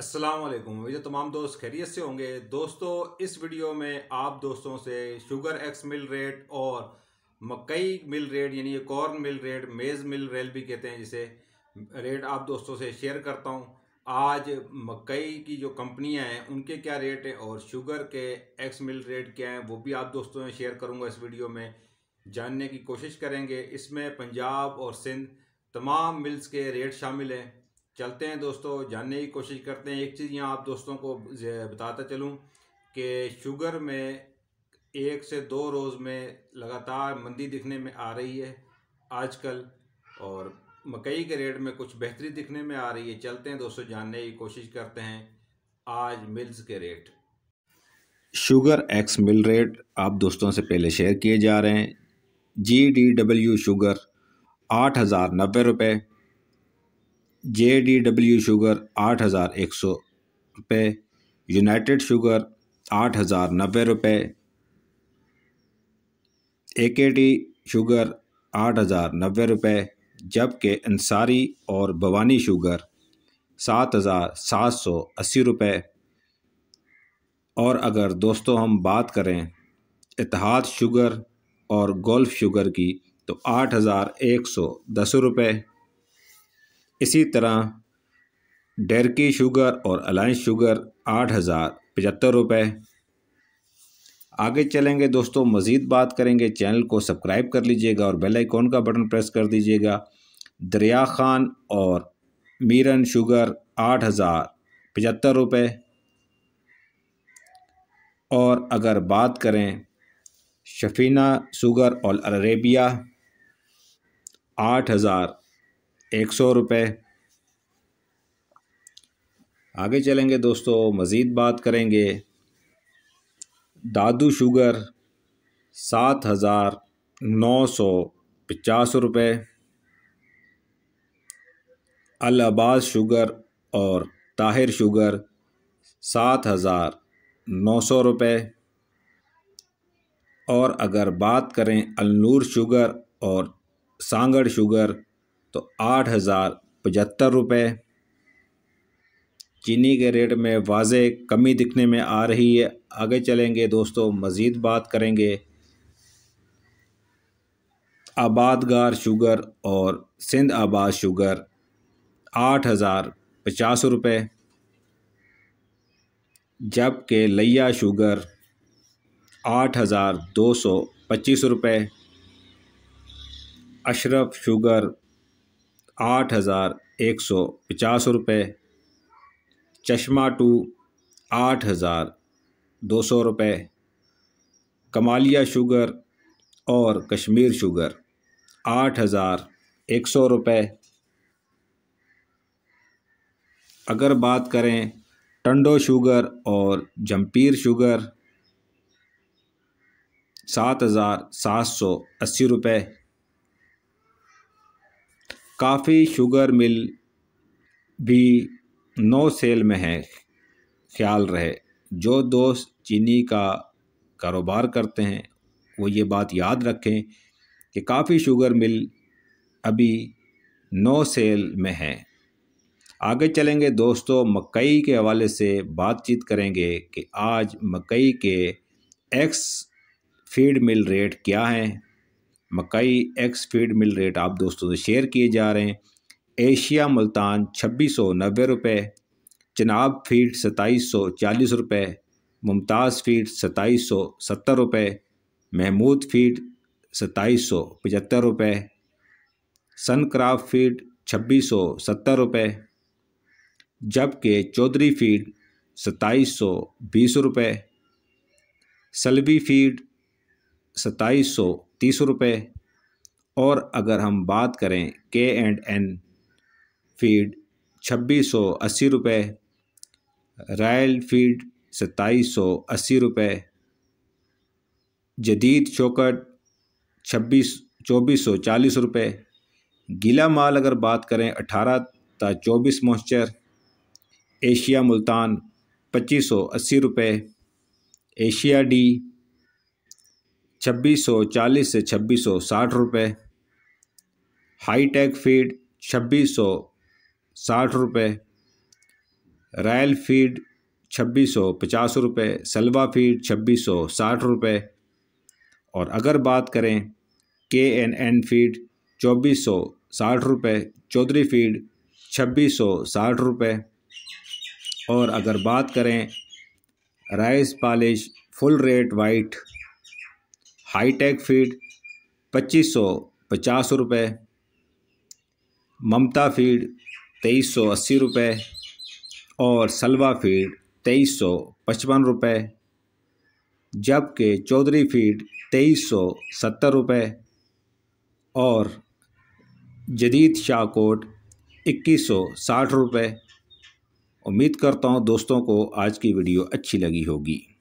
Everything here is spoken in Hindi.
असलम मेरे तमाम दोस्त खैरियत से होंगे दोस्तों इस वीडियो में आप दोस्तों से शुगर एक्स मिल रेट और मकई मिल रेट यानी corn mill rate maize mill rail भी कहते हैं जिसे रेट आप दोस्तों से शेयर करता हूँ आज मकई की जो कंपनियां हैं उनके क्या रेट हैं और शुगर के एक्स मिल रेट क्या हैं वो भी आप दोस्तों से शेयर करूँगा इस वीडियो में जानने की कोशिश करेंगे इसमें पंजाब और सिंध तमाम मिल्स के रेट शामिल हैं चलते हैं दोस्तों जानने की कोशिश करते हैं एक चीज़ यहाँ आप दोस्तों को बताता चलूँ कि शुगर में एक से दो रोज़ में लगातार मंदी दिखने में आ रही है आजकल और मकई के रेट में कुछ बेहतरी दिखने में आ रही है चलते हैं दोस्तों जानने की कोशिश करते हैं आज मिल्स के rate sugar ex mill rate आप दोस्तों से पहले शेयर किए जा रहे हैं जी डी डब्ल्यू शुगर आठ हज़ार नब्बे रुपये जे डी डब्ल्यू शुगर आठ हज़ार एक सौ रुपये यूनाइटेड शुगर आठ हज़ार नब्बे रुपये ए के टी शुगर आठ हज़ार नब्बे रुपये जबकि अंसारी और भवानी शुगर सात हज़ार सात सौ अस्सी रुपये और अगर दोस्तों हम बात करें इतिहाद शुगर और गोल्फ शुगर की तो आठ हज़ार एक सौ दस रुपये इसी तरह डेरकी शुगर और अलायंस शुगर आठ हज़ार पचहत्तर रुपये आगे चलेंगे दोस्तों मज़ीद बात करेंगे चैनल को सब्सक्राइब कर लीजिएगा और बेल आइकॉन का बटन प्रेस कर दीजिएगा दरिया खान और मीरन शुगर आठ हज़ार पचहत्तर रुपये और अगर बात करें शफीना शुगर और अरेबिया आठ हज़ार एक सौ रुपये आगे चलेंगे दोस्तों मज़ीद बात करेंगे दादू शुगर सात हज़ार नौ सौ पचास रुपये अलबाज शुगर और ताहिर शुगर सात हज़ार नौ सौ रुपये और अगर बात करें अलनूर शुगर और सांगड़ शुगर तो आठ हज़ार पचहत्तर रुपये चीनी के रेट में वाज कमी दिखने में आ रही है आगे चलेंगे दोस्तों मज़ीद बात करेंगे आबादगार शुगर और सिंध आबाद शुगर आठ हज़ार पचास रुपये जबकि लिया शुगर आठ हज़ार दो सौ पच्चीस रुपये अशरफ शुगर आठ हज़ार एक सौ पचास रुपये चश्मा टू आठ हज़ार दो सौ रुपये कमालिया शुगर और कश्मीर शुगर आठ हज़ार एक सौ रुपये अगर बात करें टंडो शुगर और जम्पीर शुगर सात हज़ार सात सौ अस्सी रुपये काफ़ी शुगर मिल भी नो सेल में है ख्याल रहे जो दोस्त चीनी का कारोबार करते हैं वो ये बात याद रखें कि काफ़ी शुगर मिल अभी नो सेल में है आगे चलेंगे दोस्तों मकई के हवाले से बातचीत करेंगे कि आज मकई के एक्स फीड मिल रेट क्या हैं मकई एक्स फीड मिल रेट आप दोस्तों से शेयर किए जा रहे हैं एशिया मुल्तान छब्बीस सौ नब्बे रुपये चनाब फीड सताईस सौ चालीस रुपये मुमताज़ फीड सताईस सौ सत्तर रुपये महमूद फीड सताईस सौ पचहत्तर रुपये सनक्राफ्ट फीड छब्बीस सौ सत्तर रुपये जबकि चौधरी फीड सताईस सौ बीस रुपये सलवी फीड सताईस सौ तीस रुपये और अगर हम बात करें के एंड एन फीड छब्बीस सौ अस्सी रुपये रॉयल फीड सत्ताईस सौ अस्सी रुपये जदीद चौकट छब्बीस चौबीस सौ चालीस रुपये गीला माल अगर बात करें अठारह ता चौबीस मॉइस्चर एशिया मुल्तान पच्चीस सौ अस्सी रुपये एशिया डी छब्बीस सौ चालीस से छब्बीस सौ साठ रुपये हाईटेक फीड छब्बीस सौ साठ रुपये रॉयल फीड छब्बीस सौ पचास रुपये सलवा फीड छब्बीस सौ साठ रुपये और अगर बात करें के एन एन फीड चौबीस सौ साठ रुपये चौधरी फीड छब्बीस सौ साठ रुपये और अगर बात करें rice polish full rate white hitech feed पच्चीस सौ पचास रुपये ममता फीड तेईस सौ अस्सी रुपये और सलवा फीड तेईस सौ पचपन रुपये जबकि चौधरी फीड तेईस सौ सत्तर रुपये और जदीद शाहकोट इक्कीस सौ साठ रुपये उम्मीद करता हूँ दोस्तों को आज की वीडियो अच्छी लगी होगी